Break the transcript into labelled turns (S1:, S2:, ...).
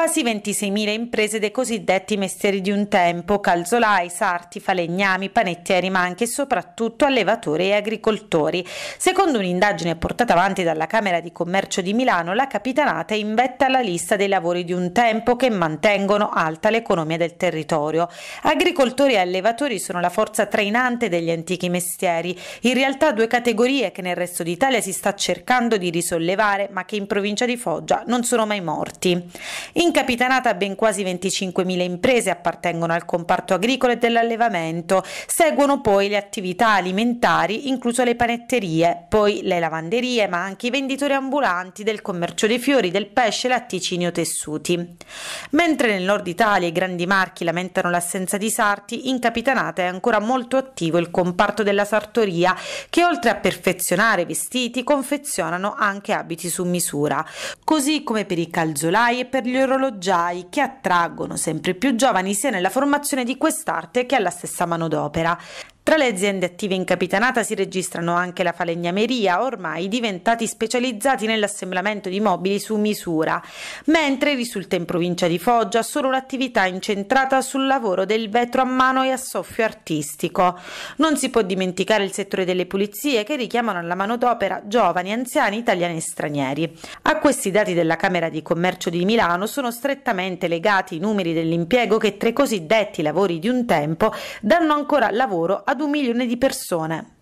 S1: Quasi 26.000 imprese dei cosiddetti mestieri di un tempo, calzolai, sarti, falegnami, panettieri, ma anche e soprattutto allevatori e agricoltori. Secondo un'indagine portata avanti dalla Camera di Commercio di Milano, la capitanata è in vetta alla lista dei lavori di un tempo che mantengono alta l'economia del territorio. Agricoltori e allevatori sono la forza trainante degli antichi mestieri, in realtà due categorie che nel resto d'Italia si sta cercando di risollevare, ma che in provincia di Foggia non sono mai morti. In in Capitanata ben quasi 25.000 imprese appartengono al comparto agricolo e dell'allevamento. Seguono poi le attività alimentari, incluso le panetterie, poi le lavanderie, ma anche i venditori ambulanti del commercio dei fiori, del pesce, latticini o tessuti. Mentre nel nord Italia i grandi marchi lamentano l'assenza di sarti, in Capitanata è ancora molto attivo il comparto della sartoria, che oltre a perfezionare vestiti, confezionano anche abiti su misura, così come per i calzolai e per gli orologi orologiai che attraggono sempre più giovani sia nella formazione di quest'arte che alla stessa manodopera. Tra le aziende attive in Capitanata si registrano anche la falegnameria, ormai diventati specializzati nell'assemblamento di mobili su misura, mentre risulta in provincia di Foggia solo l'attività incentrata sul lavoro del vetro a mano e a soffio artistico. Non si può dimenticare il settore delle pulizie che richiamano alla manodopera giovani, anziani, italiani e stranieri. A questi dati della Camera di Commercio di Milano sono strettamente legati i numeri dell'impiego che tra i cosiddetti lavori di un tempo danno ancora lavoro a ad un milione di persone.